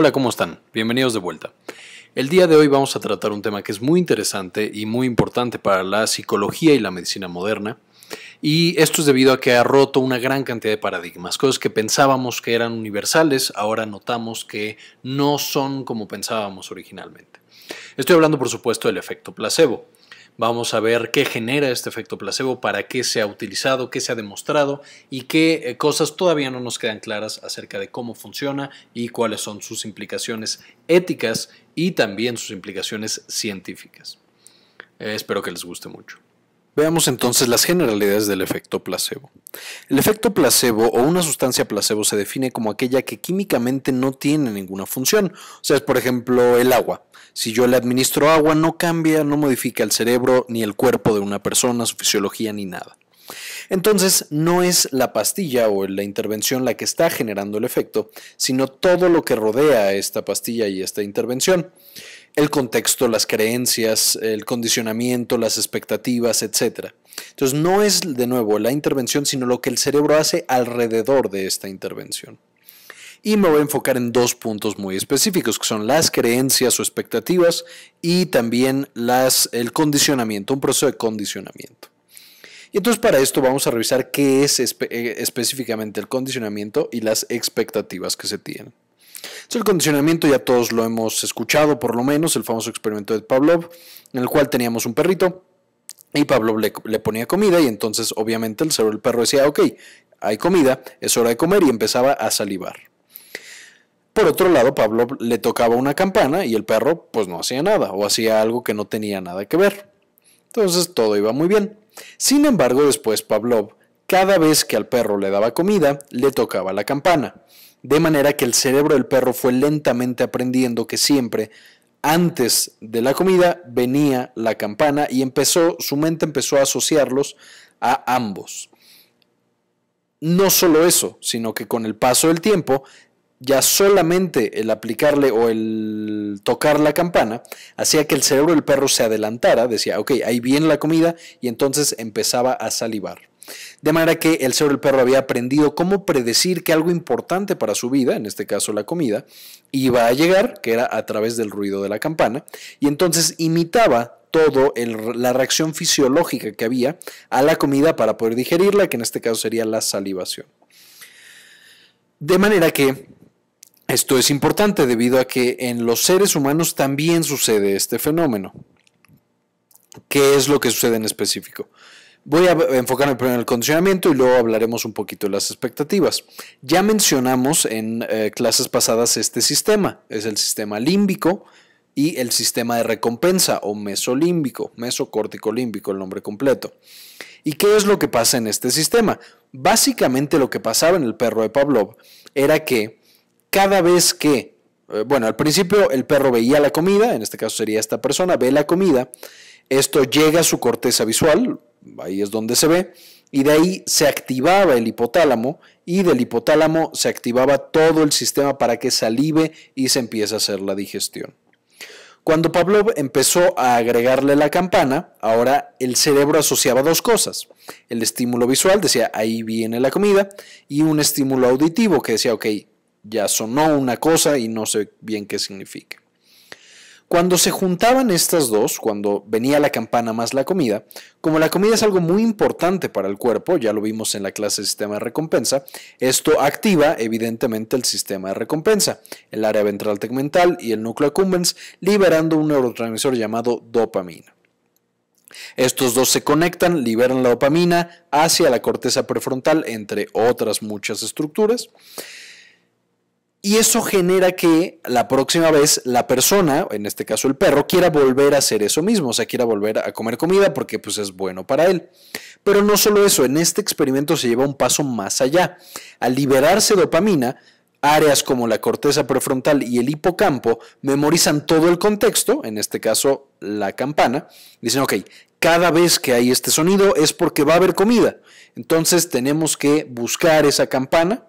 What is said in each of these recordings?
Hola, ¿cómo están? Bienvenidos de vuelta. El día de hoy vamos a tratar un tema que es muy interesante y muy importante para la psicología y la medicina moderna. Y esto es debido a que ha roto una gran cantidad de paradigmas, cosas que pensábamos que eran universales, ahora notamos que no son como pensábamos originalmente. Estoy hablando, por supuesto, del efecto placebo. Vamos a ver qué genera este efecto placebo, para qué se ha utilizado, qué se ha demostrado y qué eh, cosas todavía no nos quedan claras acerca de cómo funciona y cuáles son sus implicaciones éticas y también sus implicaciones científicas. Eh, espero que les guste mucho. Veamos entonces las generalidades del efecto placebo. El efecto placebo o una sustancia placebo se define como aquella que químicamente no tiene ninguna función. O sea, es por ejemplo el agua. Si yo le administro agua no cambia, no modifica el cerebro ni el cuerpo de una persona, su fisiología ni nada. Entonces, no es la pastilla o la intervención la que está generando el efecto, sino todo lo que rodea a esta pastilla y esta intervención el contexto, las creencias, el condicionamiento, las expectativas, etc. Entonces no es de nuevo la intervención, sino lo que el cerebro hace alrededor de esta intervención. Y me voy a enfocar en dos puntos muy específicos, que son las creencias o expectativas y también las, el condicionamiento, un proceso de condicionamiento. Y entonces para esto vamos a revisar qué es eh, específicamente el condicionamiento y las expectativas que se tienen el condicionamiento ya todos lo hemos escuchado, por lo menos, el famoso experimento de Pavlov, en el cual teníamos un perrito y Pavlov le, ponía comida y entonces obviamente el cerebro del perro decía, ok, hay comida, es hora de comer y empezaba a salivar. Por otro lado, Pavlov le tocaba una campana y el perro pues no hacía nada o hacía algo que no tenía nada que ver. Entonces todo iba muy bien. Sin embargo, después Pavlov, cada vez que al perro le daba comida, le tocaba la campana de manera que el cerebro del perro fue lentamente aprendiendo que siempre antes de la comida venía la campana y empezó, su mente empezó a asociarlos a ambos. No solo eso, sino que con el paso del tiempo, ya solamente el aplicarle o el tocar la campana hacía que el cerebro del perro se adelantara, decía, ok, ahí viene la comida y entonces empezaba a salivar. De manera que el ser el perro había aprendido cómo predecir que algo importante para su vida, en este caso la comida, iba a llegar, que era a través del ruido de la campana, y entonces imitaba todo la reacción fisiológica que había a la comida para poder digerirla, que en este caso sería la salivación. De manera que esto es importante debido a que en los seres humanos también sucede este fenómeno. ¿Qué es lo que sucede en específico? Voy a enfocarme primero en el condicionamiento y luego hablaremos un poquito de las expectativas. Ya mencionamos en eh, clases pasadas este sistema, es el sistema límbico y el sistema de recompensa o mesolímbico, mesocórtico límbico, el nombre completo. ¿Y qué es lo que pasa en este sistema? Básicamente lo que pasaba en el perro de Pavlov era que cada vez que, eh, bueno, al principio el perro veía la comida, en este caso sería esta persona, ve la comida, esto llega a su corteza visual, ahí es donde se ve, y de ahí se activaba el hipotálamo y del hipotálamo se activaba todo el sistema para que salive y se empiece a hacer la digestión. Cuando Pavlov empezó a agregarle la campana, ahora el cerebro asociaba dos cosas. El estímulo visual, decía, ahí viene la comida, y un estímulo auditivo que decía, ok, ya sonó una cosa y no sé bien qué significa. Cuando se juntaban estas dos, cuando venía la campana más la comida, como la comida es algo muy importante para el cuerpo, ya lo vimos en la clase de sistema de recompensa, esto activa evidentemente el sistema de recompensa, el área ventral tegmental y el núcleo accumbens, liberando un neurotransmisor llamado dopamina. Estos dos se conectan, liberan la dopamina hacia la corteza prefrontal, entre otras muchas estructuras. Y eso genera que la próxima vez la persona, en este caso el perro, quiera volver a hacer eso mismo, o sea, quiera volver a comer comida porque pues es bueno para él. Pero no solo eso, en este experimento se lleva un paso más allá. Al liberarse dopamina, áreas como la corteza prefrontal y el hipocampo memorizan todo el contexto, en este caso la campana, dicen, ok, cada vez que hay este sonido es porque va a haber comida. Entonces tenemos que buscar esa campana,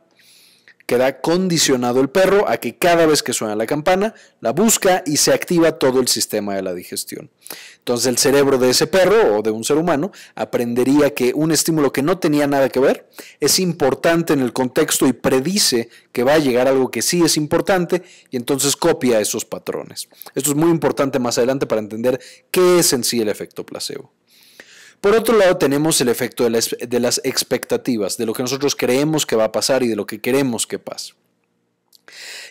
queda condicionado el perro a que cada vez que suena la campana, la busca y se activa todo el sistema de la digestión. Entonces el cerebro de ese perro o de un ser humano aprendería que un estímulo que no tenía nada que ver es importante en el contexto y predice que va a llegar algo que sí es importante y entonces copia esos patrones. Esto es muy importante más adelante para entender qué es en sí el efecto placebo. Por otro lado, tenemos el efecto de las, expectativas, de lo que nosotros creemos que va a pasar y de lo que queremos que pase.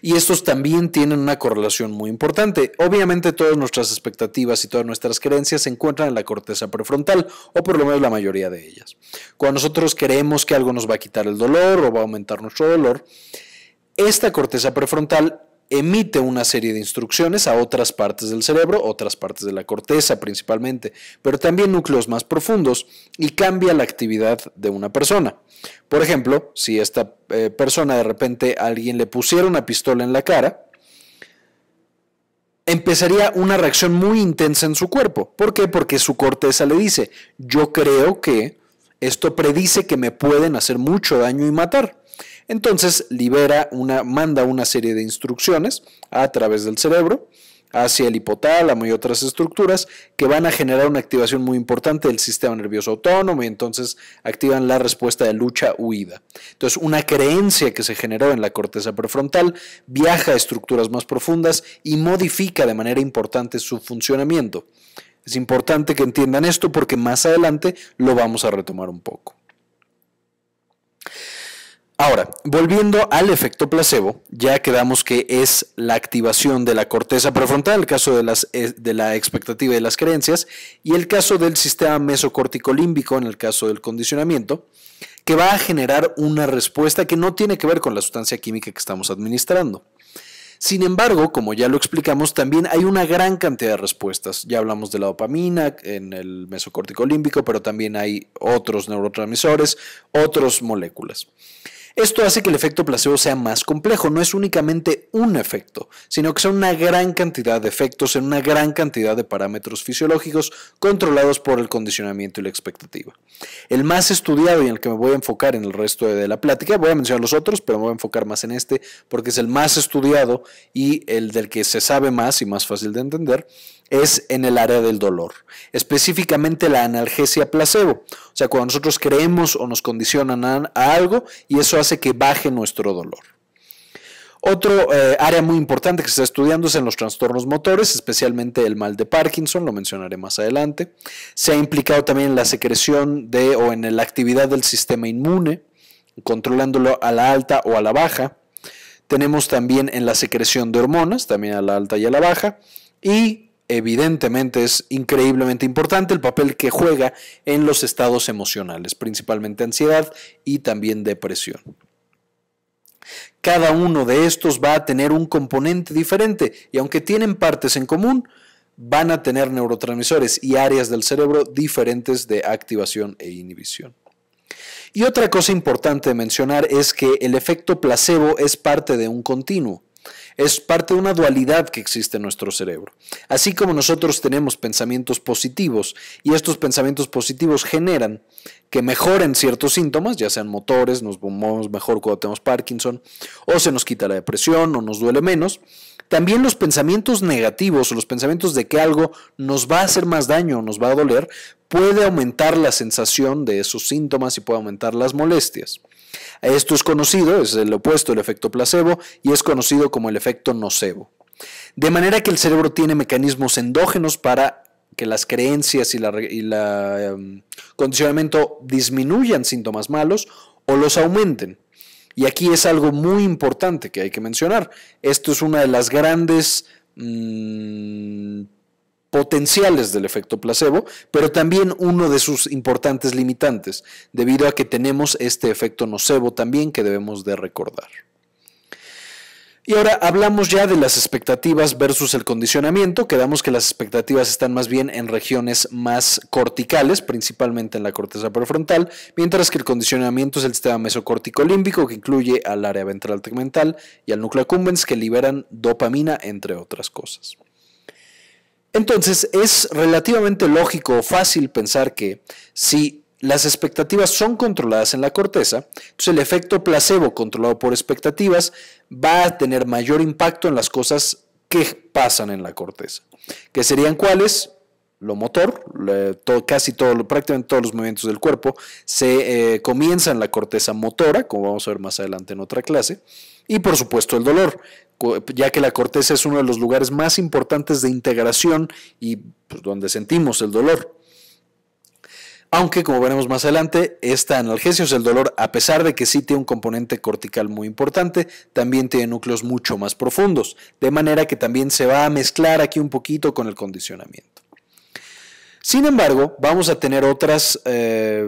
Y estos también tienen una correlación muy importante. Obviamente todas nuestras expectativas y todas nuestras creencias se encuentran en la corteza prefrontal, o por lo menos la mayoría de ellas. Cuando nosotros creemos que algo nos va a quitar el dolor o va a aumentar nuestro dolor, esta corteza prefrontal emite una serie de instrucciones a otras partes del cerebro, otras partes de la corteza principalmente, pero también núcleos más profundos y cambia la actividad de una persona. Por ejemplo, si esta eh, persona de repente alguien le pusiera una pistola en la cara, empezaría una reacción muy intensa en su cuerpo. ¿Por qué? Porque su corteza le dice, yo creo que esto predice que me pueden hacer mucho daño y matar. Entonces libera una, manda una serie de instrucciones a través del cerebro hacia el hipotálamo y otras estructuras que van a generar una activación muy importante del sistema nervioso autónomo y entonces activan la respuesta de lucha-huida. Entonces, una creencia que se generó en la corteza prefrontal viaja a estructuras más profundas y modifica de manera importante su funcionamiento. Es importante que entiendan esto porque más adelante lo vamos a retomar un poco. Ahora, volviendo al efecto placebo, ya quedamos que es la activación de la corteza prefrontal, el caso de, eh, de la expectativa y las creencias, y el caso del sistema mesocórtico límbico, en el caso del condicionamiento, que va a generar una respuesta que no tiene que ver con la sustancia química que estamos administrando. Sin embargo, como ya lo explicamos, también hay una gran cantidad de respuestas. Ya hablamos de la dopamina en el mesocórtico límbico, pero también hay otros neurotransmisores, otras moléculas. Esto hace que el efecto placebo sea más complejo, no es únicamente un efecto, sino que son una gran cantidad de efectos en una gran cantidad de parámetros fisiológicos controlados por el condicionamiento y la expectativa. El más estudiado y en el que me voy a enfocar en el resto de la plática, voy a mencionar los otros, pero me voy a enfocar más en este porque es el más estudiado y el del que se sabe más y más fácil de entender, es en el área del dolor, específicamente la analgesia placebo, o sea, cuando nosotros creemos o nos condicionan a, algo y eso hace que baje nuestro dolor. Otro eh, área muy importante que se está estudiando es en los trastornos motores, especialmente el mal de Parkinson, lo mencionaré más adelante. Se ha implicado también en la secreción de o en la actividad del sistema inmune, controlándolo a la alta o a la baja. Tenemos también en la secreción de hormonas, también a la alta y a la baja. Y evidentemente es increíblemente importante el papel que juega en los estados emocionales, principalmente ansiedad y también depresión. Cada uno de estos va a tener un componente diferente y aunque tienen partes en común, van a tener neurotransmisores y áreas del cerebro diferentes de activación e inhibición. Y otra cosa importante de mencionar es que el efecto placebo es parte de un continuo. Es parte de una dualidad que existe en nuestro cerebro. Así como nosotros tenemos pensamientos positivos y estos pensamientos positivos generan que mejoren ciertos síntomas, ya sean motores, nos movemos mejor cuando tenemos Parkinson, o se nos quita la depresión, o nos duele menos, también los pensamientos negativos o los pensamientos de que algo nos va a hacer más daño o nos va a doler, puede aumentar la sensación de esos síntomas y puede aumentar las molestias. Esto es conocido, es el opuesto del efecto placebo y es conocido como el efecto nocebo. De manera que el cerebro tiene mecanismos endógenos para que las creencias y el em, condicionamiento disminuyan síntomas malos o los aumenten. Y aquí es algo muy importante que hay que mencionar. Esto es una de las grandes mm, potenciales del efecto placebo, pero también uno de sus importantes limitantes, debido a que tenemos este efecto nocebo también que debemos de recordar. Y ahora hablamos ya de las expectativas versus el condicionamiento. Quedamos que las expectativas están más bien en regiones más corticales, principalmente en la corteza prefrontal, mientras que el condicionamiento es el sistema mesocortico límbico, que incluye al área ventral tegmental y al núcleo accumbens, que liberan dopamina, entre otras cosas. Entonces es relativamente lógico o fácil pensar que si las expectativas son controladas en la corteza, entonces el efecto placebo controlado por expectativas va a tener mayor impacto en las cosas que pasan en la corteza, ¿Qué serían cuáles, lo motor, casi todo, prácticamente todos los movimientos del cuerpo se eh, comienzan en la corteza motora, como vamos a ver más adelante en otra clase y por supuesto el dolor, ya que la corteza es uno de los lugares más importantes de integración y pues, donde sentimos el dolor. Aunque, como veremos más adelante, esta analgesia, o el dolor, a pesar de que sí tiene un componente cortical muy importante, también tiene núcleos mucho más profundos, de manera que también se va a mezclar aquí un poquito con el condicionamiento. Sin embargo, vamos a tener otras eh,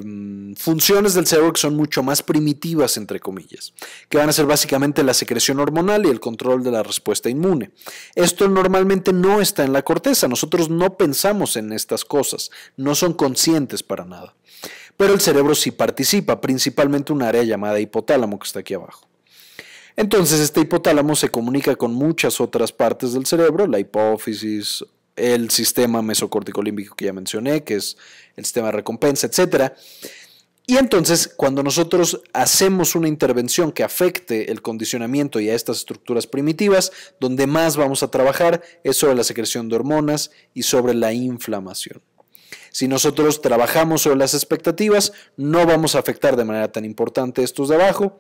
funciones del cerebro que son mucho más primitivas, entre comillas, que van a ser básicamente la secreción hormonal y el control de la respuesta inmune. Esto normalmente no está en la corteza, nosotros no pensamos en estas cosas, no son conscientes para nada. Pero el cerebro sí participa, principalmente un área llamada hipotálamo que está aquí abajo. Entonces, este hipotálamo se comunica con muchas otras partes del cerebro, la hipófisis, el sistema límbico que ya mencioné, que es el sistema de recompensa, etcétera. Y entonces, cuando nosotros hacemos una intervención que afecte el condicionamiento y a estas estructuras primitivas, donde más vamos a trabajar es sobre la secreción de hormonas y sobre la inflamación. Si nosotros trabajamos sobre las expectativas, no vamos a afectar de manera tan importante estos de abajo.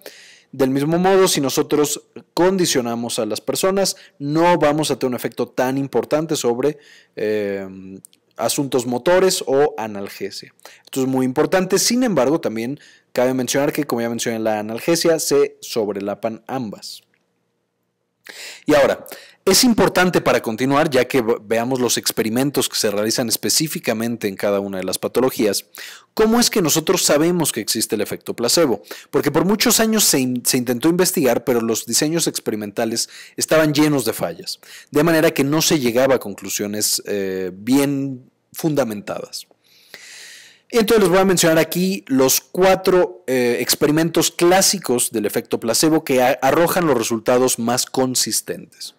Del mismo modo, si nosotros condicionamos a las personas, no vamos a tener un efecto tan importante sobre em, asuntos motores o analgesia. Esto es muy importante, sin embargo, también cabe mencionar que, como ya mencioné, la analgesia se sobrelapan ambas. Y ahora, es importante para continuar, ya que veamos los experimentos que se realizan específicamente en cada una de las patologías, cómo es que nosotros sabemos que existe el efecto placebo, porque por muchos años se, intentó investigar, pero los diseños experimentales estaban llenos de fallas, de manera que no se llegaba a conclusiones eh, bien fundamentadas. Entonces les voy a mencionar aquí los cuatro eh, experimentos clásicos del efecto placebo que arrojan los resultados más consistentes.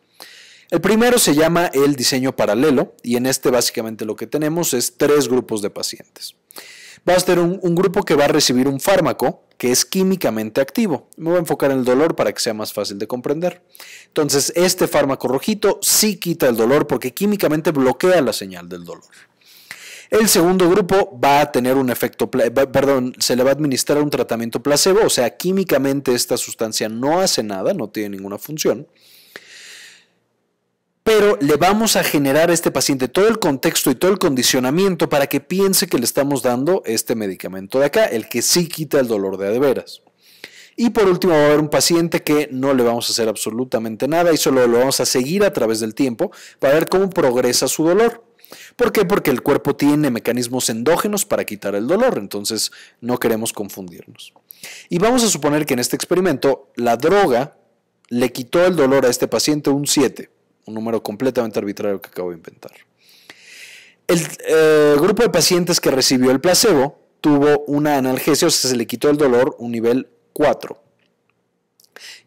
El primero se llama el diseño paralelo y en este básicamente lo que tenemos es tres grupos de pacientes. Va a ser un, grupo que va a recibir un fármaco que es químicamente activo. Me voy a enfocar en el dolor para que sea más fácil de comprender. Entonces, este fármaco rojito sí quita el dolor porque químicamente bloquea la señal del dolor. El segundo grupo va a tener un efecto, perdón, se le va a administrar un tratamiento placebo, o sea, químicamente esta sustancia no hace nada, no tiene ninguna función pero le vamos a generar a este paciente todo el contexto y todo el condicionamiento para que piense que le estamos dando este medicamento de acá, el que sí quita el dolor de adeveras. Y por último va a haber un paciente que no le vamos a hacer absolutamente nada y solo lo vamos a seguir a través del tiempo para ver cómo progresa su dolor. ¿Por qué? Porque el cuerpo tiene mecanismos endógenos para quitar el dolor, entonces no queremos confundirnos. Y vamos a suponer que en este experimento la droga le quitó el dolor a este paciente un 7 un número completamente arbitrario que acabo de inventar. El eh, grupo de pacientes que recibió el placebo tuvo una analgesia, o sea, se le quitó el dolor, un nivel 4.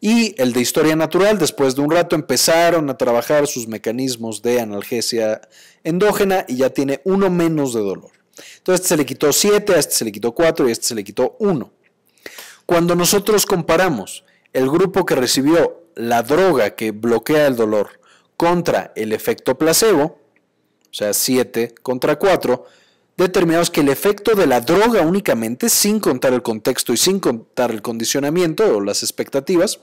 Y el de historia natural, después de un rato, empezaron a trabajar sus mecanismos de analgesia endógena y ya tiene uno menos de dolor. Entonces, este se le quitó 7, a este se le quitó 4 y a este se le quitó 1. Cuando nosotros comparamos el grupo que recibió la droga que bloquea el dolor contra el efecto placebo, o sea, 7 contra 4, determinamos que el efecto de la droga únicamente, sin contar el contexto y sin contar el condicionamiento o las expectativas,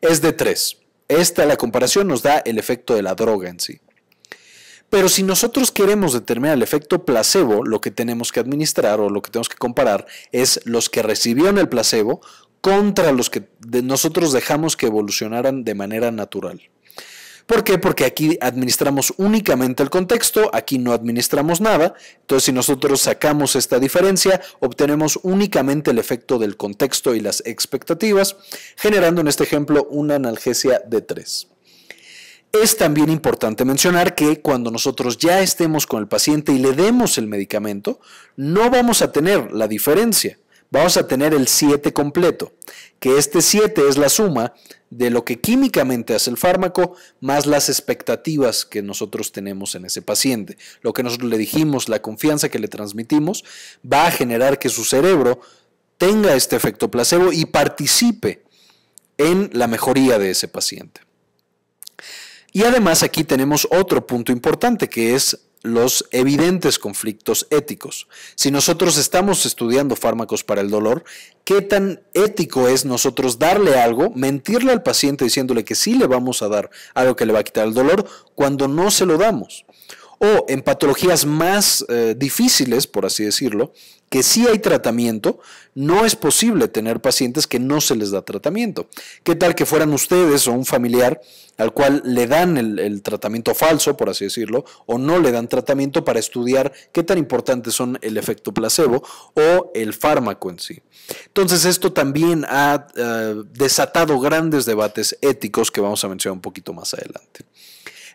es de 3. Esta la comparación nos da el efecto de la droga en sí. Pero si nosotros queremos determinar el efecto placebo, lo que tenemos que administrar o lo que tenemos que comparar es los que recibieron el placebo contra los que nosotros dejamos que evolucionaran de manera natural. ¿Por qué? Porque aquí administramos únicamente el contexto, aquí no administramos nada. Entonces, si nosotros sacamos esta diferencia, obtenemos únicamente el efecto del contexto y las expectativas, generando en este ejemplo una analgesia de 3. Es también importante mencionar que cuando nosotros ya estemos con el paciente y le demos el medicamento, no vamos a tener la diferencia vamos a tener el 7 completo, que este 7 es la suma de lo que químicamente hace el fármaco más las expectativas que nosotros tenemos en ese paciente. Lo que nosotros le dijimos, la confianza que le transmitimos, va a generar que su cerebro tenga este efecto placebo y participe en la mejoría de ese paciente. Y además aquí tenemos otro punto importante que es los evidentes conflictos éticos. Si nosotros estamos estudiando fármacos para el dolor, ¿qué tan ético es nosotros darle algo, mentirle al paciente diciéndole que sí le vamos a dar algo que le va a quitar el dolor cuando no se lo damos? o en patologías más eh, difíciles, por así decirlo, que sí hay tratamiento, no es posible tener pacientes que no se les da tratamiento. ¿Qué tal que fueran ustedes o un familiar al cual le dan el, tratamiento falso, por así decirlo, o no le dan tratamiento para estudiar qué tan importantes son el efecto placebo o el fármaco en sí? Entonces esto también ha eh, desatado grandes debates éticos que vamos a mencionar un poquito más adelante.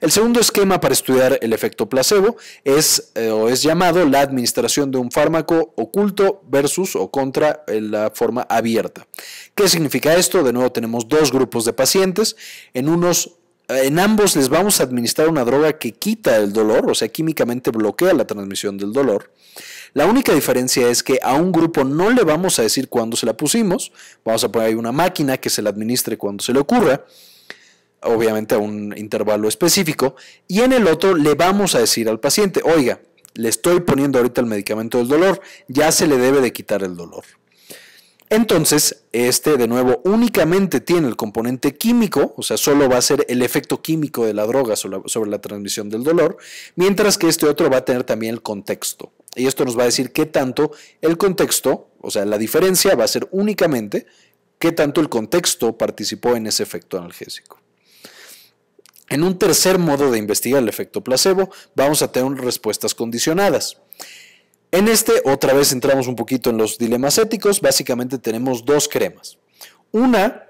El segundo esquema para estudiar el efecto placebo es eh, o es llamado la administración de un fármaco oculto versus o contra eh, la forma abierta. ¿Qué significa esto? De nuevo tenemos dos grupos de pacientes. En unos eh, en ambos les vamos a administrar una droga que quita el dolor, o sea, químicamente bloquea la transmisión del dolor. La única diferencia es que a un grupo no le vamos a decir cuándo se la pusimos, vamos a poner ahí una máquina que se la administre cuando se le ocurra, obviamente a un intervalo específico, y en el otro le vamos a decir al paciente, oiga, le estoy poniendo ahorita el medicamento del dolor, ya se le debe de quitar el dolor. Entonces, este de nuevo únicamente tiene el componente químico, o sea, solo va a ser el efecto químico de la droga sobre la transmisión del dolor, mientras que este otro va a tener también el contexto. Y esto nos va a decir qué tanto el contexto, o sea, la diferencia va a ser únicamente qué tanto el contexto participó en ese efecto analgésico. En un tercer modo de investigar el efecto placebo, vamos a tener respuestas condicionadas. En este, otra vez entramos un poquito en los dilemas éticos. Básicamente tenemos dos cremas. Una,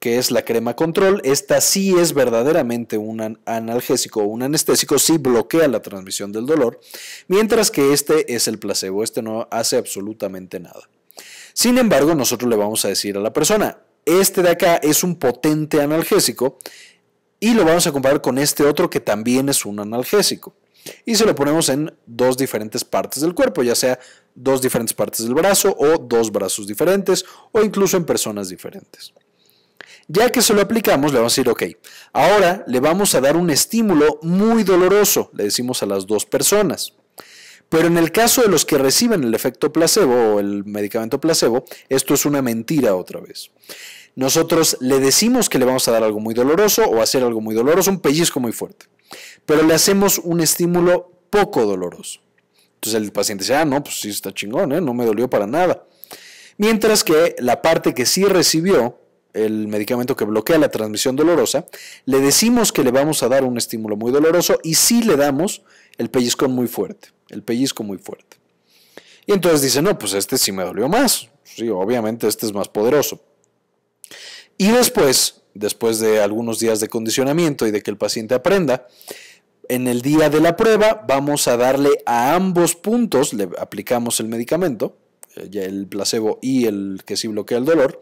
que es la crema control, esta sí es verdaderamente un analgésico o un anestésico, sí bloquea la transmisión del dolor, mientras que este es el placebo, este no hace absolutamente nada. Sin embargo, nosotros le vamos a decir a la persona, este de acá es un potente analgésico, y lo vamos a comparar con este otro que también es un analgésico. Y se lo ponemos en dos diferentes partes del cuerpo, ya sea dos diferentes partes del brazo o dos brazos diferentes o incluso en personas diferentes. Ya que se lo aplicamos, le vamos a decir, ok, ahora le vamos a dar un estímulo muy doloroso, le decimos a las dos personas. Pero en el caso de los que reciben el efecto placebo o el medicamento placebo, esto es una mentira otra vez nosotros le decimos que le vamos a dar algo muy doloroso o hacer algo muy doloroso, un pellizco muy fuerte, pero le hacemos un estímulo poco doloroso. Entonces el paciente dice, ah, no, pues sí está chingón, ¿eh? no me dolió para nada. Mientras que la parte que sí recibió el medicamento que bloquea la transmisión dolorosa, le decimos que le vamos a dar un estímulo muy doloroso y sí le damos el pellizco muy fuerte, el pellizco muy fuerte. Y entonces dice, no, pues este sí me dolió más, sí, obviamente este es más poderoso, y después, después de algunos días de condicionamiento y de que el paciente aprenda, en el día de la prueba vamos a darle a ambos puntos, le aplicamos el medicamento, eh, el placebo y el que sí bloquea el dolor,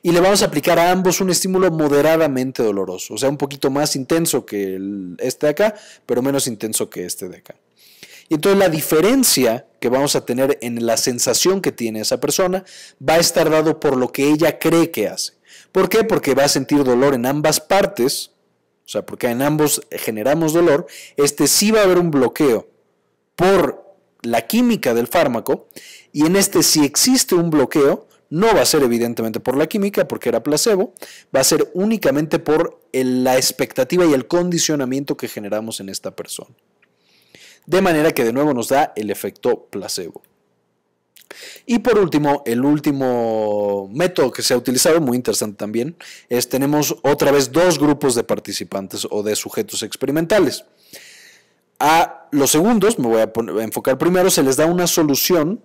y le vamos a aplicar a ambos un estímulo moderadamente doloroso, o sea, un poquito más intenso que este de acá, pero menos intenso que este de acá. Y entonces la diferencia que vamos a tener en la sensación que tiene esa persona va a estar dado por lo que ella cree que hace. ¿Por qué? Porque va a sentir dolor en ambas partes, o sea, porque en ambos generamos dolor, este sí va a haber un bloqueo por la química del fármaco y en este sí existe un bloqueo, no va a ser evidentemente por la química, porque era placebo, va a ser únicamente por la expectativa y el condicionamiento que generamos en esta persona. De manera que de nuevo nos da el efecto placebo. Y por último, el último método que se ha utilizado, muy interesante también, es tenemos otra vez dos grupos de participantes o de sujetos experimentales. A los segundos, me voy a, enfocar primero, se les da una solución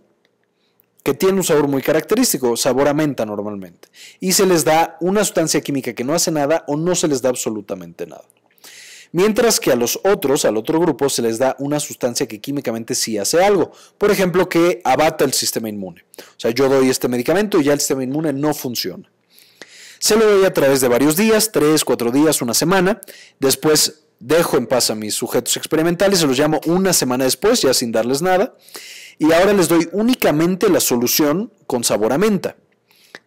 que tiene un sabor muy característico, sabor a menta normalmente, y se les da una sustancia química que no hace nada o no se les da absolutamente nada mientras que a los otros, al otro grupo, se les da una sustancia que químicamente sí hace algo, por ejemplo, que abata el sistema inmune. O sea, yo doy este medicamento y ya el sistema inmune no funciona. Se lo doy a través de varios días, tres, cuatro días, una semana, después dejo en paz a mis sujetos experimentales, se los llamo una semana después, ya sin darles nada, y ahora les doy únicamente la solución con sabor a menta.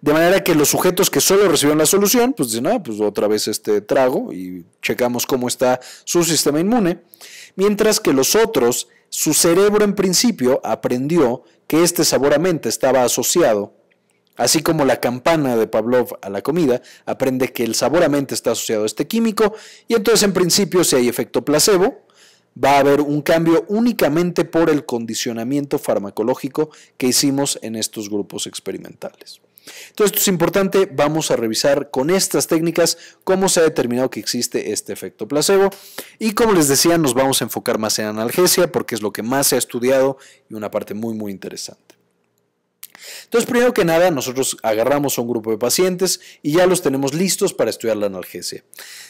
De manera que los sujetos que solo recibieron la solución, pues dicen, ah, pues otra vez este trago y checamos cómo está su sistema inmune. Mientras que los otros, su cerebro en principio aprendió que este sabor a mente estaba asociado Así como la campana de Pavlov a la comida aprende que el sabor a mente está asociado a este químico y entonces en principio si hay efecto placebo, va a haber un cambio únicamente por el condicionamiento farmacológico que hicimos en estos grupos experimentales. Entonces esto es importante, vamos a revisar con estas técnicas cómo se ha determinado que existe este efecto placebo y como les decía nos vamos a enfocar más en analgesia porque es lo que más se ha estudiado y una parte muy muy interesante. Entonces, primero que nada, nosotros agarramos a un grupo de pacientes y ya los tenemos listos para estudiar la analgesia.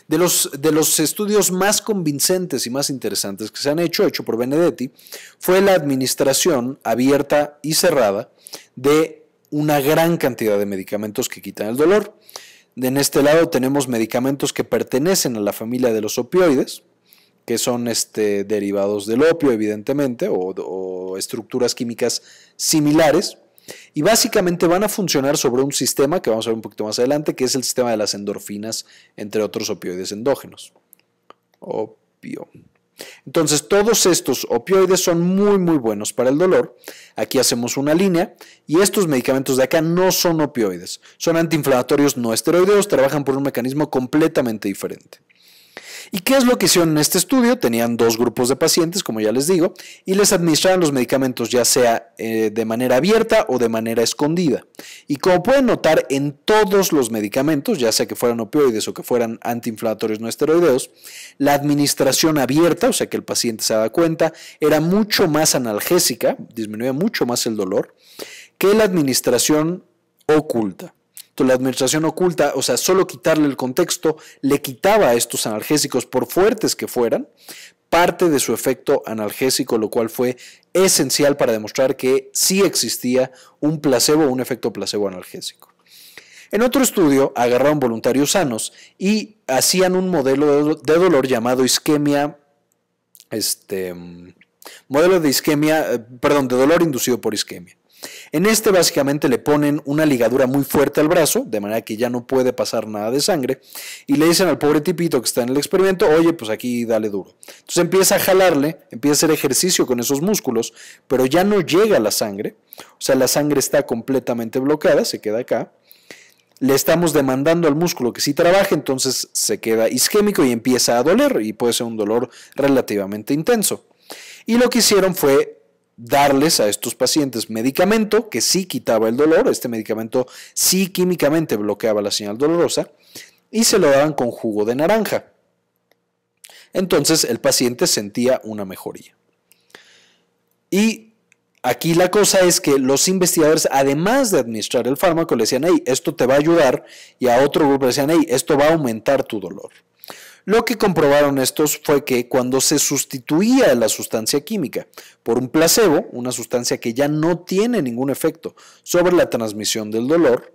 De los, de los estudios más convincentes y más interesantes que se han hecho, hecho por Benedetti, fue la administración abierta y cerrada de una gran cantidad de medicamentos que quitan el dolor. En este lado tenemos medicamentos que pertenecen a la familia de los opioides, que son este, derivados del opio, evidentemente, o, o estructuras químicas similares. Y básicamente van a funcionar sobre un sistema que vamos a ver un poquito más adelante, que es el sistema de las endorfinas, entre otros opioides endógenos. Opio. Entonces, todos estos opioides son muy, muy buenos para el dolor. Aquí hacemos una línea y estos medicamentos de acá no son opioides, son antiinflamatorios no esteroideos, trabajan por un mecanismo completamente diferente. ¿Y qué es lo que hicieron en este estudio? Tenían dos grupos de pacientes, como ya les digo, y les administraban los medicamentos ya sea eh, de manera abierta o de manera escondida. Y como pueden notar, en todos los medicamentos, ya sea que fueran opioides o que fueran antiinflamatorios no esteroideos, la administración abierta, o sea que el paciente se da cuenta, era mucho más analgésica, disminuía mucho más el dolor, que la administración oculta la administración oculta, o sea, solo quitarle el contexto, le quitaba a estos analgésicos, por fuertes que fueran, parte de su efecto analgésico, lo cual fue esencial para demostrar que sí existía un placebo, un efecto placebo analgésico. En otro estudio, agarraron voluntarios sanos y hacían un modelo de dolor llamado isquemia, este, modelo de isquemia, eh, perdón, de dolor inducido por isquemia. En este básicamente le ponen una ligadura muy fuerte al brazo, de manera que ya no puede pasar nada de sangre, y le dicen al pobre tipito que está en el experimento, oye, pues aquí dale duro. Entonces empieza a jalarle, empieza a hacer ejercicio con esos músculos, pero ya no llega la sangre, o sea, la sangre está completamente bloqueada, se queda acá. Le estamos demandando al músculo que sí trabaje, entonces se queda isquémico y empieza a doler, y puede ser un dolor relativamente intenso. Y lo que hicieron fue darles a estos pacientes medicamento que sí quitaba el dolor, este medicamento sí químicamente bloqueaba la señal dolorosa, y se lo daban con jugo de naranja. Entonces el paciente sentía una mejoría. Y aquí la cosa es que los investigadores, además de administrar el fármaco, le decían, esto te va a ayudar, y a otro grupo le decían, esto va a aumentar tu dolor. Lo que comprobaron estos fue que cuando se sustituía la sustancia química por un placebo, una sustancia que ya no tiene ningún efecto sobre la transmisión del dolor,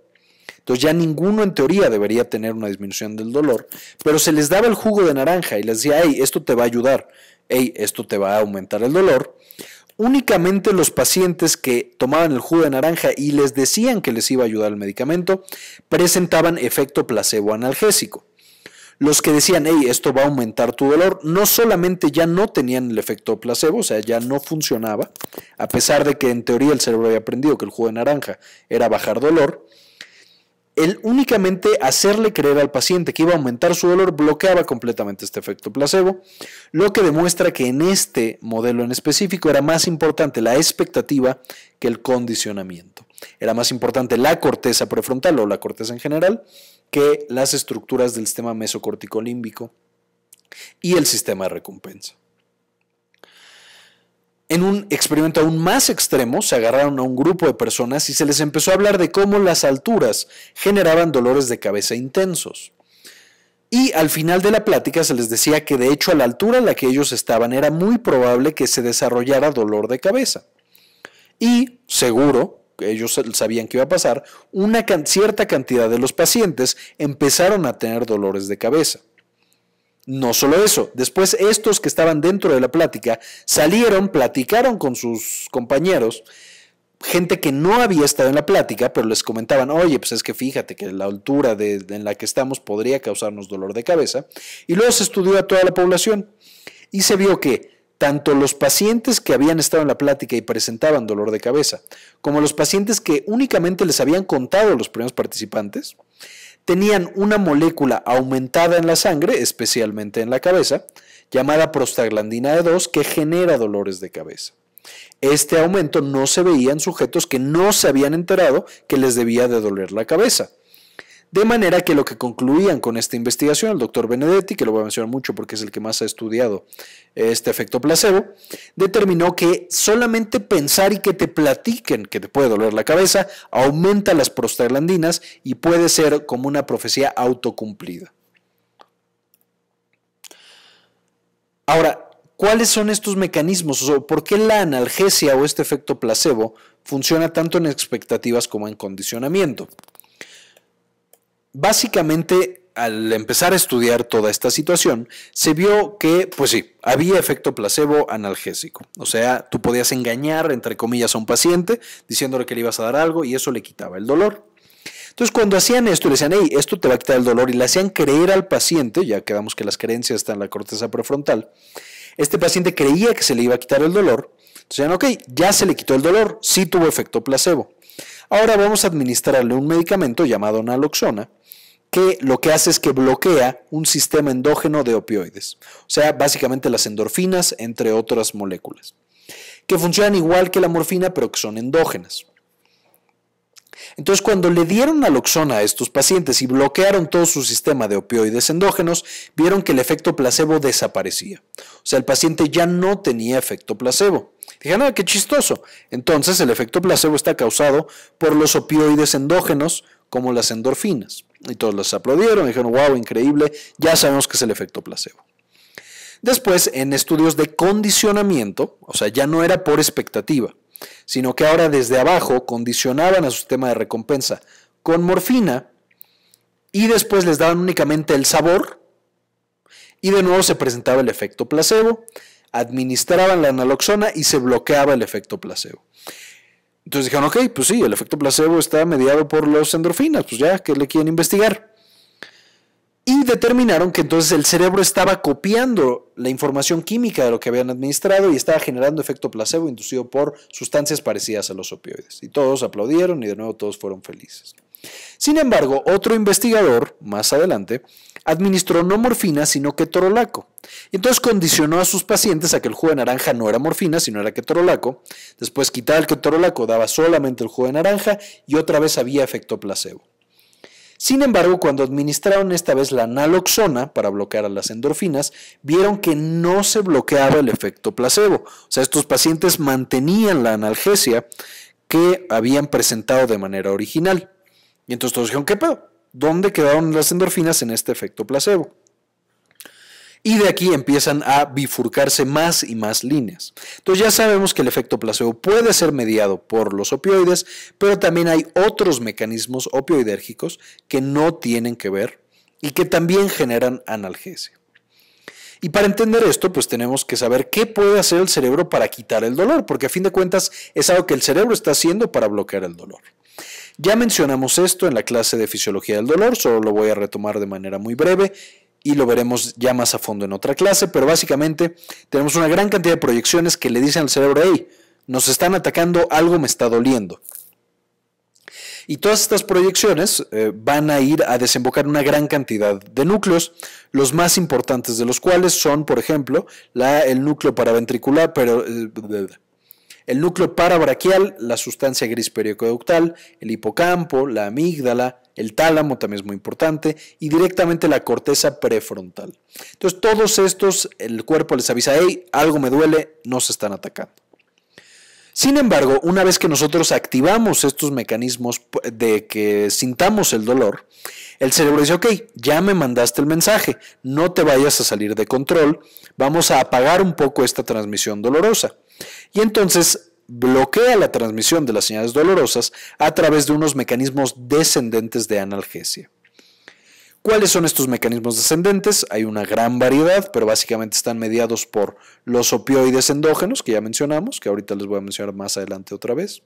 entonces ya ninguno en teoría debería tener una disminución del dolor, pero se les daba el jugo de naranja y les decía, hey, esto te va a ayudar, hey, esto te va a aumentar el dolor. Únicamente los pacientes que tomaban el jugo de naranja y les decían que les iba a ayudar el medicamento presentaban efecto placebo analgésico los que decían, hey, esto va a aumentar tu dolor, no solamente ya no tenían el efecto placebo, o sea, ya no funcionaba, a pesar de que en teoría el cerebro había aprendido que el jugo de naranja era bajar dolor, el únicamente hacerle creer al paciente que iba a aumentar su dolor bloqueaba completamente este efecto placebo, lo que demuestra que en este modelo en específico era más importante la expectativa que el condicionamiento. Era más importante la corteza prefrontal o la corteza en general que las estructuras del sistema mesocortico límbico y el sistema de recompensa. En un experimento aún más extremo, se agarraron a un grupo de personas y se les empezó a hablar de cómo las alturas generaban dolores de cabeza intensos. Y al final de la plática se les decía que de hecho a la altura en la que ellos estaban era muy probable que se desarrollara dolor de cabeza. Y seguro, ellos sabían que iba a pasar, una cierta cantidad de los pacientes empezaron a tener dolores de cabeza. No solo eso, después estos que estaban dentro de la plática salieron, platicaron con sus compañeros, gente que no había estado en la plática, pero les comentaban, oye, pues es que fíjate que la altura en la que estamos podría causarnos dolor de cabeza. Y luego se estudió a toda la población y se vio que tanto los pacientes que habían estado en la plática y presentaban dolor de cabeza, como los pacientes que únicamente les habían contado los primeros participantes, tenían una molécula aumentada en la sangre, especialmente en la cabeza, llamada prostaglandina E2, que genera dolores de cabeza. Este aumento no se veía en sujetos que no se habían enterado que les debía de doler la cabeza. De manera que lo que concluían con esta investigación, el doctor Benedetti, que lo voy a mencionar mucho porque es el que más ha estudiado este efecto placebo, determinó que solamente pensar y que te platiquen que te puede doler la cabeza aumenta las prostaglandinas y puede ser como una profecía autocumplida. Ahora, ¿cuáles son estos mecanismos? O ¿Por qué la analgesia o este efecto placebo funciona tanto en expectativas como en condicionamiento? básicamente al empezar a estudiar toda esta situación, se vio que, pues sí, había efecto placebo analgésico. O sea, tú podías engañar, entre comillas, a un paciente diciéndole que le ibas a dar algo y eso le quitaba el dolor. Entonces, cuando hacían esto, le decían, hey, esto te va a quitar el dolor, y le hacían creer al paciente, ya quedamos que las creencias están en la corteza prefrontal, este paciente creía que se le iba a quitar el dolor. Entonces, decían, ok, ya se le quitó el dolor, sí tuvo efecto placebo. Ahora vamos a administrarle un medicamento llamado naloxona, que lo que hace es que bloquea un sistema endógeno de opioides, o sea, básicamente las endorfinas, entre otras moléculas, que funcionan igual que la morfina, pero que son endógenas. Entonces, cuando le dieron naloxona a estos pacientes y bloquearon todo su sistema de opioides endógenos, vieron que el efecto placebo desaparecía. O sea, el paciente ya no tenía efecto placebo. Dijeron, ah, qué chistoso. Entonces, el efecto placebo está causado por los opioides endógenos, como las endorfinas. Y todos los aplaudieron, dijeron, wow, increíble, ya sabemos que es el efecto placebo. Después, en estudios de condicionamiento, o sea, ya no era por expectativa, sino que ahora desde abajo condicionaban a su sistema de recompensa con morfina y después les daban únicamente el sabor y de nuevo se presentaba el efecto placebo, administraban la naloxona y se bloqueaba el efecto placebo. Entonces dijeron, ok, pues sí, el efecto placebo está mediado por las endorfinas, pues ya, ¿qué le quieren investigar? Y determinaron que entonces el cerebro estaba copiando la información química de lo que habían administrado y estaba generando efecto placebo inducido por sustancias parecidas a los opioides. Y todos aplaudieron y de nuevo todos fueron felices. Sin embargo, otro investigador, más adelante, administró no morfina, sino ketorolaco. Entonces condicionó a sus pacientes a que el jugo de naranja no era morfina, sino era ketorolaco. Después quitaba el ketorolaco, daba solamente el jugo de naranja y otra vez había efecto placebo. Sin embargo, cuando administraron esta vez la naloxona para bloquear a las endorfinas, vieron que no se bloqueaba el efecto placebo. O sea, estos pacientes mantenían la analgesia que habían presentado de manera original. Y entonces todos dijeron, ¿qué pedo? dónde quedaron las endorfinas en este efecto placebo. Y de aquí empiezan a bifurcarse más y más líneas. Entonces ya sabemos que el efecto placebo puede ser mediado por los opioides, pero también hay otros mecanismos opioidérgicos que no tienen que ver y que también generan analgesia. Y para entender esto, pues tenemos que saber qué puede hacer el cerebro para quitar el dolor, porque a fin de cuentas es algo que el cerebro está haciendo para bloquear el dolor. Ya mencionamos esto en la clase de fisiología del dolor, solo lo voy a retomar de manera muy breve y lo veremos ya más a fondo en otra clase, pero básicamente tenemos una gran cantidad de proyecciones que le dicen al cerebro, hey, nos están atacando, algo me está doliendo. Y todas estas proyecciones eh, van a ir a desembocar en una gran cantidad de núcleos, los más importantes de los cuales son, por ejemplo, la, el núcleo paraventricular, pero, eh, el núcleo parabraquial, la sustancia gris periocoductal, el hipocampo, la amígdala, el tálamo también es muy importante y directamente la corteza prefrontal. Entonces todos estos, el cuerpo les avisa, hey, algo me duele, no se están atacando. Sin embargo, una vez que nosotros activamos estos mecanismos de que sintamos el dolor, el cerebro dice, ok, ya me mandaste el mensaje, no te vayas a salir de control, vamos a apagar un poco esta transmisión dolorosa. Y entonces bloquea la transmisión de las señales dolorosas a través de unos mecanismos descendentes de analgesia. ¿Cuáles son estos mecanismos descendentes? Hay una gran variedad, pero básicamente están mediados por los opioides endógenos que ya mencionamos, que ahorita les voy a mencionar más adelante otra vez,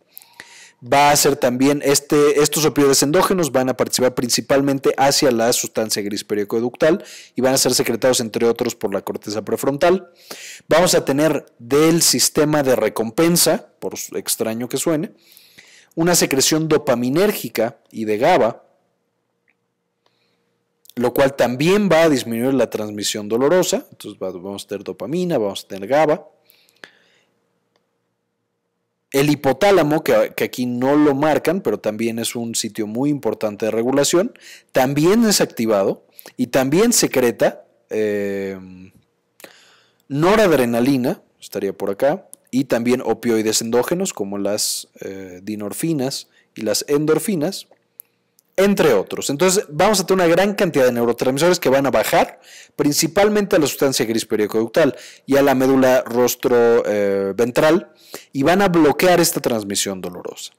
va a ser también este, estos opioides endógenos van a participar principalmente hacia la sustancia gris pericoeductal y van a ser secretados entre otros por la corteza prefrontal. Vamos a tener del sistema de recompensa, por extraño que suene, una secreción dopaminérgica y de GABA, lo cual también va a disminuir la transmisión dolorosa, entonces vamos a tener dopamina, vamos a tener GABA. El hipotálamo, que, aquí no lo marcan, pero también es un sitio muy importante de regulación, también es activado y también secreta em, noradrenalina, estaría por acá, y también opioides endógenos como las eh, dinorfinas y las endorfinas entre otros. Entonces vamos a tener una gran cantidad de neurotransmisores que van a bajar, principalmente a la sustancia gris periocautal y a la médula rostro eh, ventral, y van a bloquear esta transmisión dolorosa.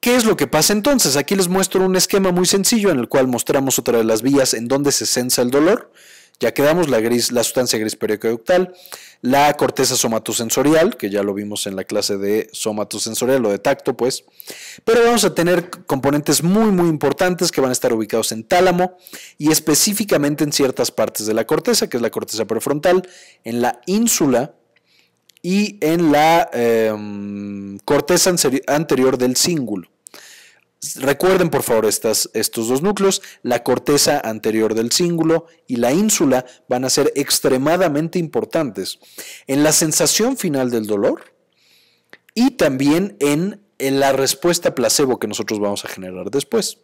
¿Qué es lo que pasa entonces? Aquí les muestro un esquema muy sencillo en el cual mostramos otra de las vías en donde se sensa el dolor ya quedamos, la, gris, la sustancia gris perioceutal, la corteza somatosensorial, que ya lo vimos en la clase de somatosensorial o de tacto, pues. Pero vamos a tener componentes muy, muy importantes que van a estar ubicados en tálamo y específicamente en ciertas partes de la corteza, que es la corteza prefrontal, en la ínsula y en la em, corteza anterior del cíngulo. Recuerden por favor estos dos núcleos, la corteza anterior del cíngulo y la ínsula van a ser extremadamente importantes en la sensación final del dolor y también en la respuesta placebo que nosotros vamos a generar después.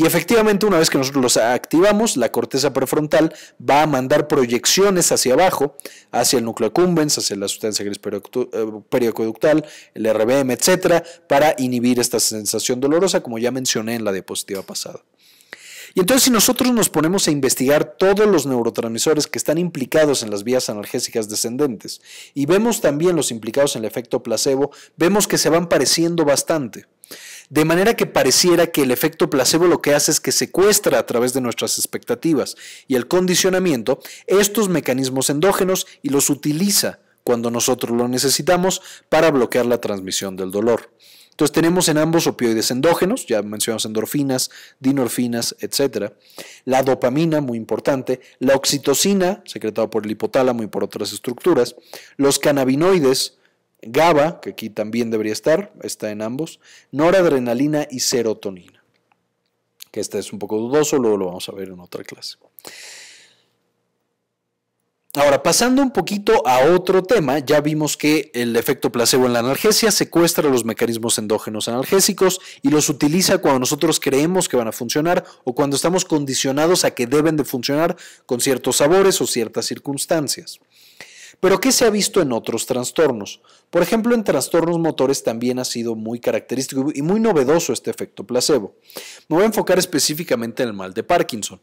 Y efectivamente, una vez que nosotros los activamos, la corteza prefrontal va a mandar proyecciones hacia abajo, hacia el núcleo accumbens, hacia la sustancia gris eh, el RBM, etcétera, para inhibir esta sensación dolorosa, como ya mencioné en la diapositiva pasada. Y entonces si nosotros nos ponemos a investigar todos los neurotransmisores que están implicados en las vías analgésicas descendentes y vemos también los implicados en el efecto placebo, vemos que se van pareciendo bastante de manera que pareciera que el efecto placebo lo que hace es que secuestra a través de nuestras expectativas y el condicionamiento estos mecanismos endógenos y los utiliza cuando nosotros lo necesitamos para bloquear la transmisión del dolor. Entonces tenemos en ambos opioides endógenos, ya mencionamos endorfinas, dinorfinas, etc. La dopamina, muy importante, la oxitocina, secretada por el hipotálamo y por otras estructuras, los cannabinoides, GABA, que aquí también debería estar, está en ambos, noradrenalina y serotonina, que este es un poco dudoso, luego lo vamos a ver en otra clase. Ahora, pasando un poquito a otro tema, ya vimos que el efecto placebo en la analgesia secuestra los mecanismos endógenos analgésicos y los utiliza cuando nosotros creemos que van a funcionar o cuando estamos condicionados a que deben de funcionar con ciertos sabores o ciertas circunstancias. Pero ¿qué se ha visto en otros trastornos? Por ejemplo, en trastornos motores también ha sido muy característico y muy novedoso este efecto placebo. Me voy a enfocar específicamente en el mal de Parkinson.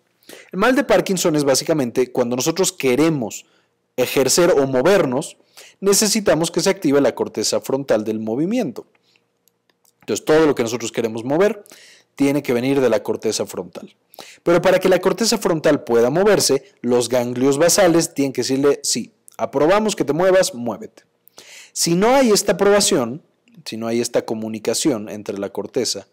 El mal de Parkinson es básicamente cuando nosotros queremos ejercer o movernos, necesitamos que se active la corteza frontal del movimiento. Entonces, todo lo que nosotros queremos mover tiene que venir de la corteza frontal. Pero para que la corteza frontal pueda moverse, los ganglios basales tienen que decirle, sí, Aprobamos que te muevas, muévete. Si no hay esta aprobación, si no hay esta comunicación entre la corteza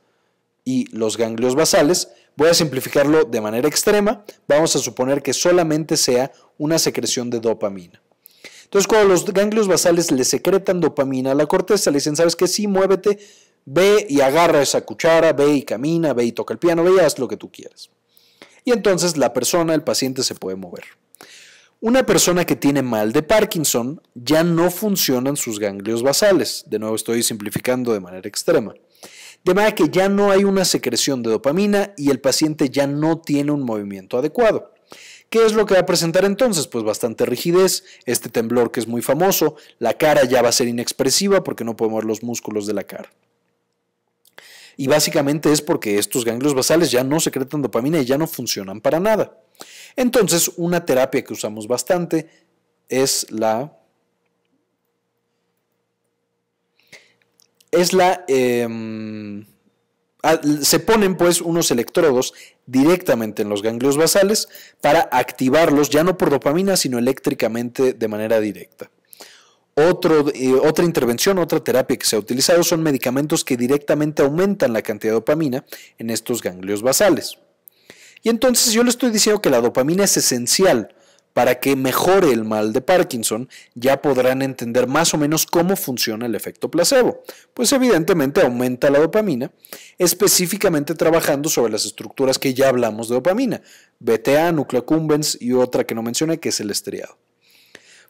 y los ganglios basales, voy a simplificarlo de manera extrema, vamos a suponer que solamente sea una secreción de dopamina. Entonces, cuando los ganglios basales le secretan dopamina a la corteza, le dicen, ¿sabes que Sí, muévete, ve y agarra esa cuchara, ve y camina, ve y toca el piano, ve y haz lo que tú quieras. Y entonces la persona, el paciente, se puede mover. Una persona que tiene mal de Parkinson ya no funcionan sus ganglios basales, de nuevo estoy simplificando de manera extrema, de manera que ya no hay una secreción de dopamina y el paciente ya no tiene un movimiento adecuado. ¿Qué es lo que va a presentar entonces? Pues bastante rigidez, este temblor que es muy famoso, la cara ya va a ser inexpresiva porque no podemos ver los músculos de la cara. Y básicamente es porque estos ganglios basales ya no secretan dopamina y ya no funcionan para nada. Entonces, una terapia que usamos bastante es la, es la em, ah, se ponen pues unos electrodos directamente en los ganglios basales para activarlos ya no por dopamina sino eléctricamente de manera directa. Eh, otra intervención, otra terapia que se ha utilizado son medicamentos que directamente aumentan la cantidad de dopamina en estos ganglios basales. Y entonces yo le estoy diciendo que la dopamina es esencial para que mejore el mal de Parkinson, ya podrán entender más o menos cómo funciona el efecto placebo. Pues evidentemente aumenta la dopamina, específicamente trabajando sobre las estructuras que ya hablamos de dopamina, BTA, nucleocumbens y otra que no mencioné, que es el estriado.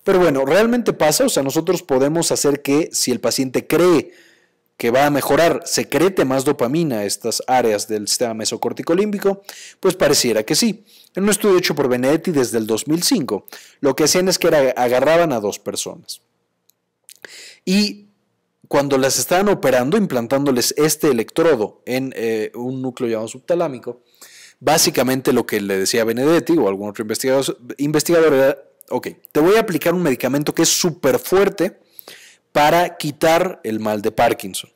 Pero bueno, ¿realmente pasa? O sea, nosotros podemos hacer que si el paciente cree que va a mejorar, secrete más dopamina a estas áreas del sistema mesocorticolímbico? Pues pareciera que sí. En un estudio hecho por Benedetti desde el 2005, lo que hacían es que agarraban a dos personas. Y cuando las estaban operando, implantándoles este electrodo en eh, un núcleo llamado subtalámico, básicamente lo que le decía Benedetti o algún otro investigador, investigador era, ok, te voy a aplicar un medicamento que es súper fuerte, para quitar el mal de Parkinson.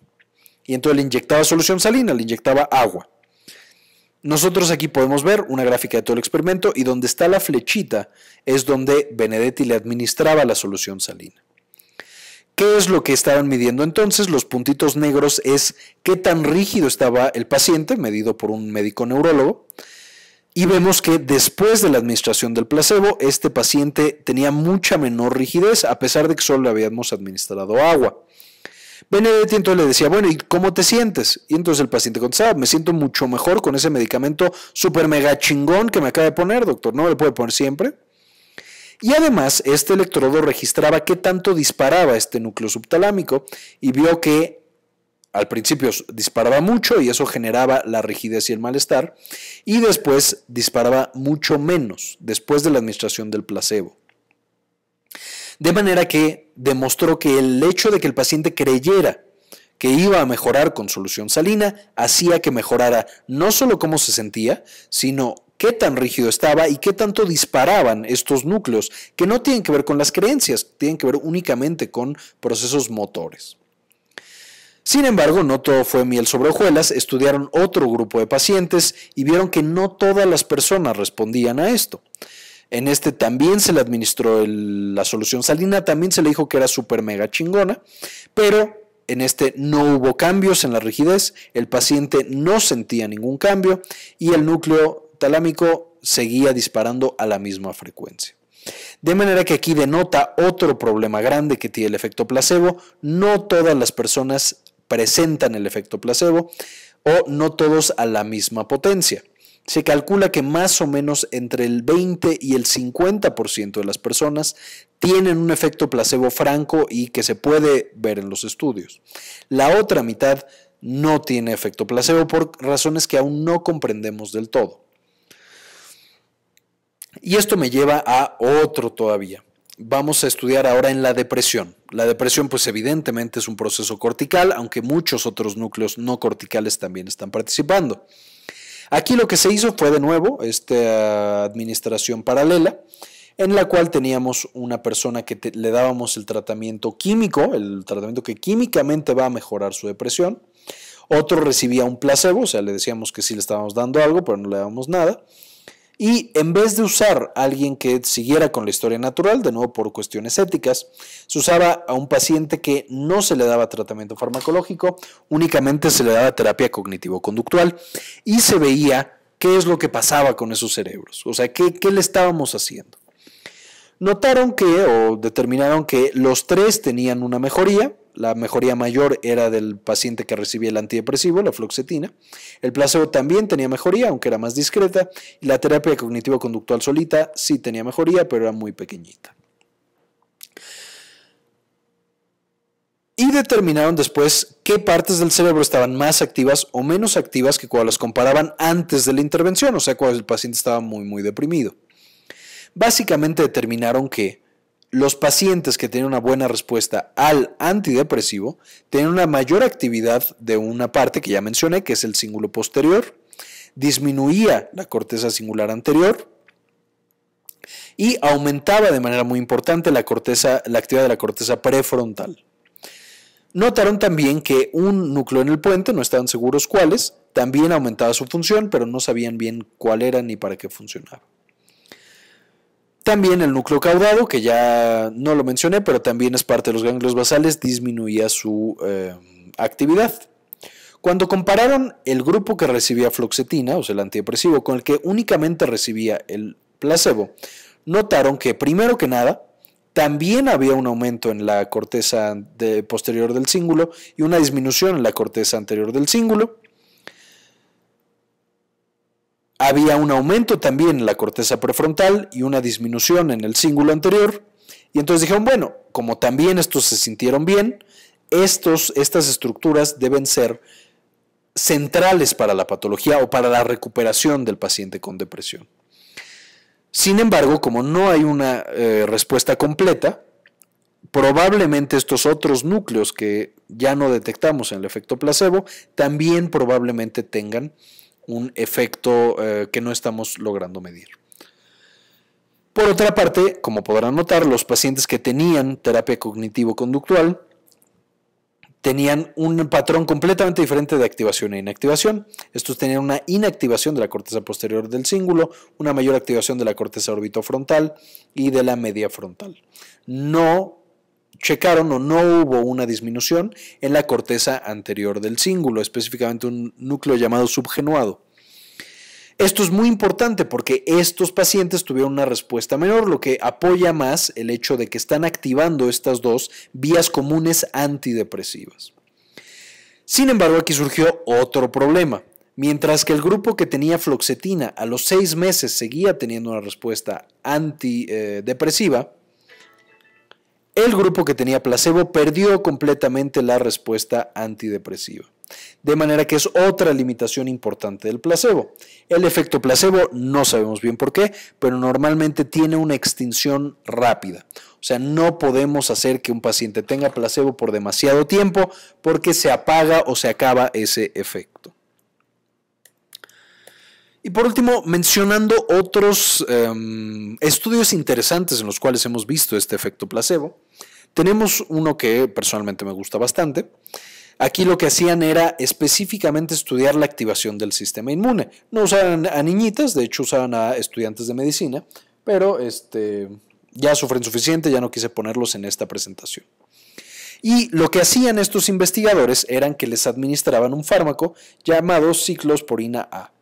Y entonces le inyectaba solución salina, le inyectaba agua. Nosotros aquí podemos ver una gráfica de todo el experimento y donde está la flechita es donde Benedetti le administraba la solución salina. ¿Qué es lo que estaban midiendo entonces? Los puntitos negros es qué tan rígido estaba el paciente, medido por un médico neurólogo, y vemos que después de la administración del placebo, este paciente tenía mucha menor rigidez, a pesar de que solo le habíamos administrado agua. Benedetti entonces le decía, bueno, ¿y cómo te sientes? Y entonces el paciente contestaba, me siento mucho mejor con ese medicamento super mega chingón que me acaba de poner, doctor, no le puede poner siempre. Y además, este electrodo registraba qué tanto disparaba este núcleo subtalámico y vio que al principio disparaba mucho y eso generaba la rigidez y el malestar, y después disparaba mucho menos, después de la administración del placebo. De manera que demostró que el hecho de que el paciente creyera que iba a mejorar con solución salina hacía que mejorara no solo cómo se sentía, sino qué tan rígido estaba y qué tanto disparaban estos núcleos, que no tienen que ver con las creencias, tienen que ver únicamente con procesos motores. Sin embargo, no todo fue miel sobre hojuelas, estudiaron otro grupo de pacientes y vieron que no todas las personas respondían a esto. En este también se le administró la solución salina, también se le dijo que era super mega chingona, pero en este no hubo cambios en la rigidez, el paciente no sentía ningún cambio y el núcleo talámico seguía disparando a la misma frecuencia. De manera que aquí denota otro problema grande que tiene el efecto placebo, no todas las personas presentan el efecto placebo o no todos a la misma potencia. Se calcula que más o menos entre el 20 y el 50% de las personas tienen un efecto placebo franco y que se puede ver en los estudios. La otra mitad no tiene efecto placebo por razones que aún no comprendemos del todo. Y esto me lleva a otro todavía. Vamos a estudiar ahora en la depresión. La depresión, pues evidentemente es un proceso cortical, aunque muchos otros núcleos no corticales también están participando. Aquí lo que se hizo fue de nuevo esta administración paralela, en la cual teníamos una persona que le dábamos el tratamiento químico, el tratamiento que químicamente va a mejorar su depresión. Otro recibía un placebo, o sea, le decíamos que sí le estábamos dando algo, pero no le dábamos nada. Y en vez de usar a alguien que siguiera con la historia natural, de nuevo por cuestiones éticas, se usaba a un paciente que no se le daba tratamiento farmacológico, únicamente se le daba terapia cognitivo-conductual y se veía qué es lo que pasaba con esos cerebros, o sea, qué, qué le estábamos haciendo. Notaron que o determinaron que los tres tenían una mejoría, la mejoría mayor era del paciente que recibía el antidepresivo, la fluoxetina. El placebo también tenía mejoría, aunque era más discreta. Y la terapia cognitivo-conductual solita sí tenía mejoría, pero era muy pequeñita. y determinaron después qué partes del cerebro estaban más activas o menos activas que cuando las comparaban antes de la intervención, o sea, cuando el paciente estaba muy, muy deprimido. Básicamente determinaron que los pacientes que tienen una buena respuesta al antidepresivo tienen una mayor actividad de una parte que ya mencioné, que es el cíngulo posterior, disminuía la corteza cingular anterior y aumentaba de manera muy importante la, corteza, la actividad de la corteza prefrontal. Notaron también que un núcleo en el puente, no estaban seguros cuáles, también aumentaba su función, pero no sabían bien cuál era ni para qué funcionaba. También el núcleo caudado, que ya no lo mencioné, pero también es parte de los ganglios basales, disminuía su eh, actividad. Cuando compararon el grupo que recibía floxetina, o sea, el antidepresivo, con el que únicamente recibía el placebo, notaron que primero que nada, también había un aumento en la corteza posterior del cíngulo y una disminución en la corteza anterior del cíngulo. Había un aumento también en la corteza prefrontal y una disminución en el cíngulo anterior. Y entonces dijeron, bueno, como también estos se sintieron bien, estas estructuras deben ser centrales para la patología o para la recuperación del paciente con depresión. Sin embargo, como no hay una eh, respuesta completa, probablemente estos otros núcleos que ya no detectamos en el efecto placebo también probablemente tengan un efecto eh, que no estamos logrando medir. Por otra parte, como podrán notar, los pacientes que tenían terapia cognitivo-conductual tenían un patrón completamente diferente de activación e inactivación. Estos tenían una inactivación de la corteza posterior del cíngulo, una mayor activación de la corteza orbitofrontal y de la media frontal. No checaron o no hubo una disminución en la corteza anterior del cíngulo, específicamente un núcleo llamado subgenuado. Esto es muy importante porque estos pacientes tuvieron una respuesta menor, lo que apoya más el hecho de que están activando estas dos vías comunes antidepresivas. Sin embargo, aquí surgió otro problema. Mientras que el grupo que tenía floxetina a los seis meses seguía teniendo una respuesta antidepresiva, el grupo que tenía placebo perdió completamente la respuesta antidepresiva. De manera que es otra limitación importante del placebo. El efecto placebo no sabemos bien por qué, pero normalmente tiene una extinción rápida. O sea, no podemos hacer que un paciente tenga placebo por demasiado tiempo porque se apaga o se acaba ese efecto. Y por último, mencionando otros em, estudios interesantes en los cuales hemos visto este efecto placebo. Tenemos uno que personalmente me gusta bastante. Aquí lo que hacían era específicamente estudiar la activación del sistema inmune. No usaban a niñitas, de hecho usaban a estudiantes de medicina, pero este, ya sufren suficiente, ya no quise ponerlos en esta presentación. Y lo que hacían estos investigadores eran que les administraban un fármaco llamado ciclosporina A.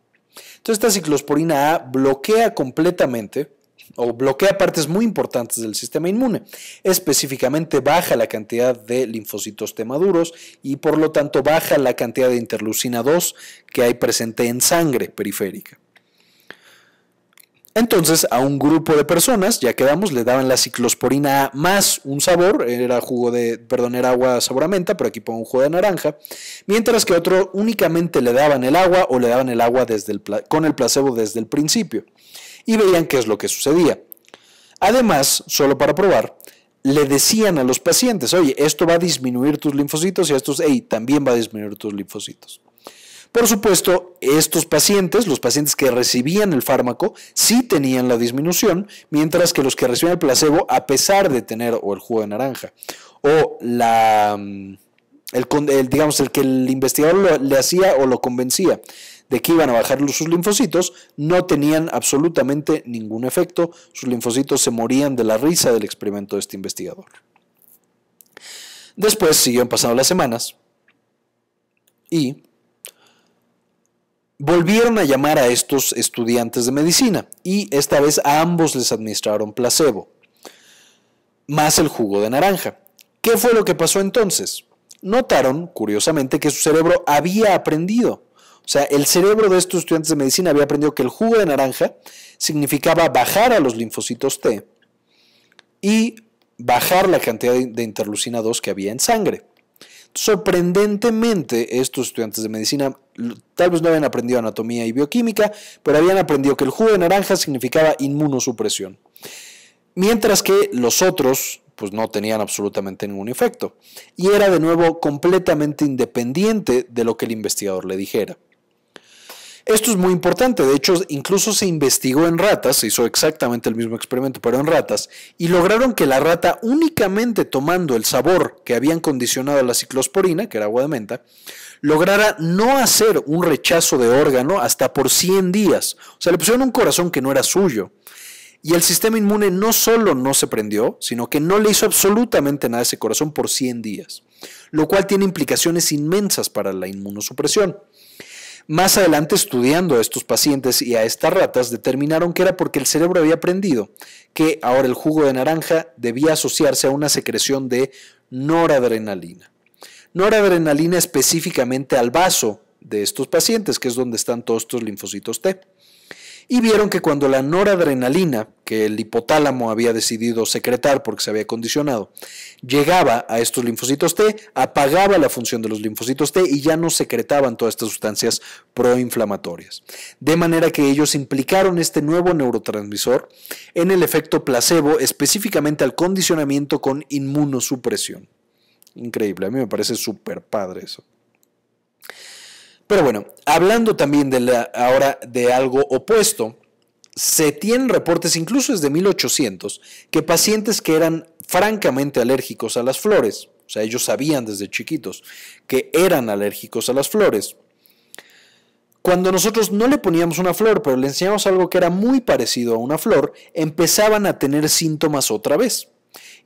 Entonces esta ciclosporina A bloquea completamente o bloquea partes muy importantes del sistema inmune. Específicamente baja la cantidad de linfocitos T maduros y por lo tanto baja la cantidad de interleucina 2 que hay presente en sangre periférica. Entonces a un grupo de personas, ya quedamos, le daban la ciclosporina más un sabor, era jugo de, perdón, agua sabor pero aquí pongo un jugo de naranja, mientras que a otro únicamente le daban el agua o le daban el agua con el placebo desde el principio y veían qué es lo que sucedía. Además, solo para probar, le decían a los pacientes, oye, esto va a disminuir tus linfocitos y a estos, hey, también va a disminuir tus linfocitos. Por supuesto, estos pacientes, los pacientes que recibían el fármaco, sí tenían la disminución, mientras que los que recibían el placebo, a pesar de tener o el jugo de naranja o la mm, el, digamos, el que el investigador le hacía o lo convencía de que iban a bajar sus linfocitos, no tenían absolutamente ningún efecto. Sus linfocitos se morían de la risa del experimento de este investigador. Después siguieron pasando las semanas y volvieron a llamar a estos estudiantes de medicina y esta vez a ambos les administraron placebo, más el jugo de naranja. ¿Qué fue lo que pasó entonces? notaron, curiosamente, que su cerebro había aprendido. O sea, el cerebro de estos estudiantes de medicina había aprendido que el jugo de naranja significaba bajar a los linfocitos T y bajar la cantidad de interlucina 2 que había en sangre. Sorprendentemente, estos estudiantes de medicina tal vez no habían aprendido anatomía y bioquímica, pero habían aprendido que el jugo de naranja significaba inmunosupresión. Mientras que los otros pues no tenían absolutamente ningún efecto. Y era de nuevo completamente independiente de lo que el investigador le dijera. Esto es muy importante, de hecho incluso se investigó en ratas, se hizo exactamente el mismo experimento, pero en ratas, y lograron que la rata únicamente tomando el sabor que habían condicionado a la ciclosporina, que era agua de menta, lograra no hacer un rechazo de órgano hasta por 100 días. O sea, le pusieron un corazón que no era suyo y el sistema inmune no solo no se prendió, sino que no le hizo absolutamente nada a ese corazón por 100 días, lo cual tiene implicaciones inmensas para la inmunosupresión. Más adelante, estudiando a estos pacientes y a estas ratas, determinaron que era porque el cerebro había aprendido que ahora el jugo de naranja debía asociarse a una secreción de noradrenalina. Noradrenalina específicamente al vaso de estos pacientes, que es donde están todos estos linfocitos T y vieron que cuando la noradrenalina, que el hipotálamo había decidido secretar porque se había condicionado, llegaba a estos linfocitos T, apagaba la función de los linfocitos T y ya no secretaban todas estas sustancias proinflamatorias. De manera que ellos implicaron este nuevo neurotransmisor en el efecto placebo, específicamente al condicionamiento con inmunosupresión. Increíble, a mí me parece súper padre eso. Pero bueno, hablando también de la, ahora de algo opuesto, se tienen reportes, incluso desde 1800, que pacientes que eran francamente alérgicos a las flores, o sea, ellos sabían desde chiquitos que eran alérgicos a las flores, cuando nosotros no le poníamos una flor, pero le enseñamos algo que era muy parecido a una flor, empezaban a tener síntomas otra vez.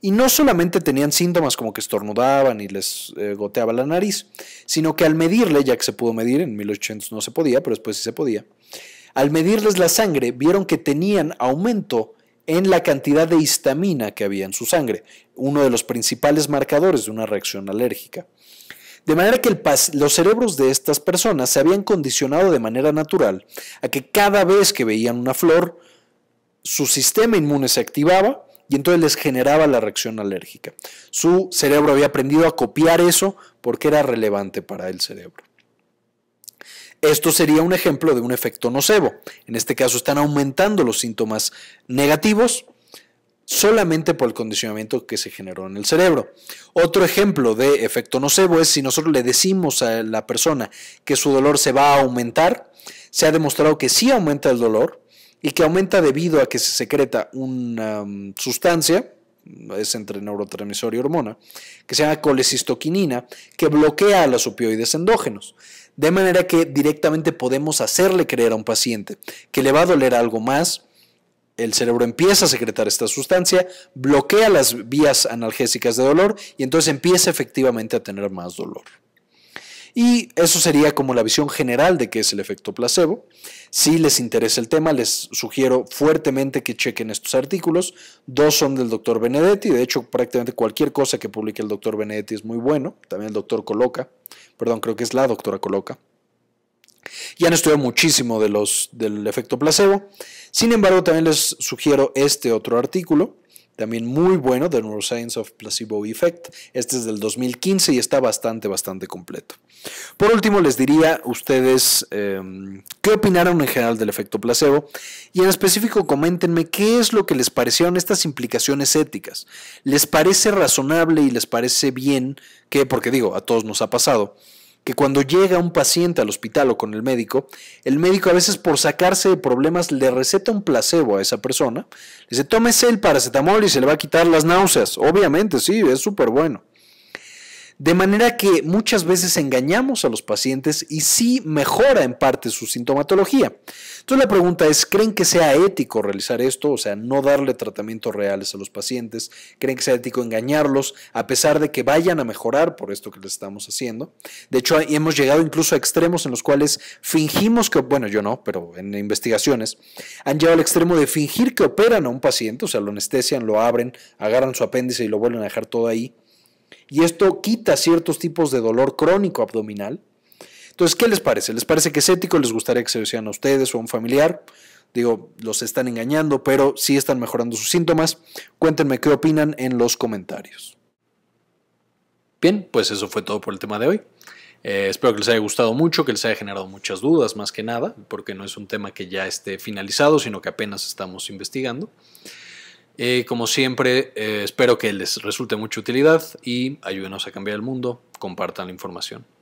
Y no solamente tenían síntomas como que estornudaban y les eh, goteaba la nariz, sino que al medirle, ya que se pudo medir, en 1800 no se podía, pero después sí se podía, al medirles la sangre vieron que tenían aumento en la cantidad de histamina que había en su sangre, uno de los principales marcadores de una reacción alérgica. De manera que los cerebros de estas personas se habían condicionado de manera natural a que cada vez que veían una flor, su sistema inmune se activaba y entonces les generaba la reacción alérgica. Su cerebro había aprendido a copiar eso porque era relevante para el cerebro. Esto sería un ejemplo de un efecto nocebo. En este caso están aumentando los síntomas negativos solamente por el condicionamiento que se generó en el cerebro. Otro ejemplo de efecto nocebo es si nosotros le decimos a la persona que su dolor se va a aumentar, se ha demostrado que sí aumenta el dolor, y que aumenta debido a que se secreta una mm, sustancia, es entre neurotransmisor y hormona, que se llama colecistoquinina, que bloquea a los opioides endógenos. De manera que directamente podemos hacerle creer a un paciente que le va a doler algo más, el cerebro empieza a secretar esta sustancia, bloquea las vías analgésicas de dolor y entonces empieza efectivamente a tener más dolor. Y eso sería como la visión general de qué es el efecto placebo. Si les interesa el tema, les sugiero fuertemente que chequen estos artículos. Dos son del doctor Benedetti. De hecho, prácticamente cualquier cosa que publique el doctor Benedetti es muy bueno. También el doctor Coloca. Perdón, creo que es la doctora Coloca. Ya han estudiado muchísimo de los, del efecto placebo. Sin embargo, también les sugiero este otro artículo también muy bueno, The Neuroscience of Placebo Effect. Este es del 2015 y está bastante, bastante completo. Por último, les diría ustedes em, qué opinaron en general del efecto placebo y en específico coméntenme qué es lo que les parecieron estas implicaciones éticas. ¿Les parece razonable y les parece bien que, porque digo, a todos nos ha pasado, que cuando llega un paciente al hospital o con el médico, el médico a veces por sacarse de problemas le receta un placebo a esa persona, le dice, tómese el paracetamol y se le va a quitar las náuseas. Obviamente, sí, es súper bueno. De manera que muchas veces engañamos a los pacientes y sí mejora en parte su sintomatología. Entonces la pregunta es, ¿creen que sea ético realizar esto? O sea, no darle tratamientos reales a los pacientes. ¿Creen que sea ético engañarlos a pesar de que vayan a mejorar por esto que les estamos haciendo? De hecho, hemos llegado incluso a extremos en los cuales fingimos que, bueno, yo no, pero en investigaciones, han llegado al extremo de fingir que operan a un paciente, o sea, lo anestesian, lo abren, agarran su apéndice y lo vuelven a dejar todo ahí y esto quita ciertos tipos de dolor crónico abdominal. Entonces, ¿qué les parece? ¿Les parece que es ético? ¿Les gustaría que se lo a ustedes o a un familiar? Digo, los están engañando, pero sí están mejorando sus síntomas. Cuéntenme qué opinan en los comentarios. Bien, pues eso fue todo por el tema de hoy. Eh, espero que les haya gustado mucho, que les haya generado muchas dudas más que nada, porque no es un tema que ya esté finalizado, sino que apenas estamos investigando. Eh, como siempre, eh, espero que les resulte mucha utilidad y ayúdenos a cambiar el mundo. Compartan la información.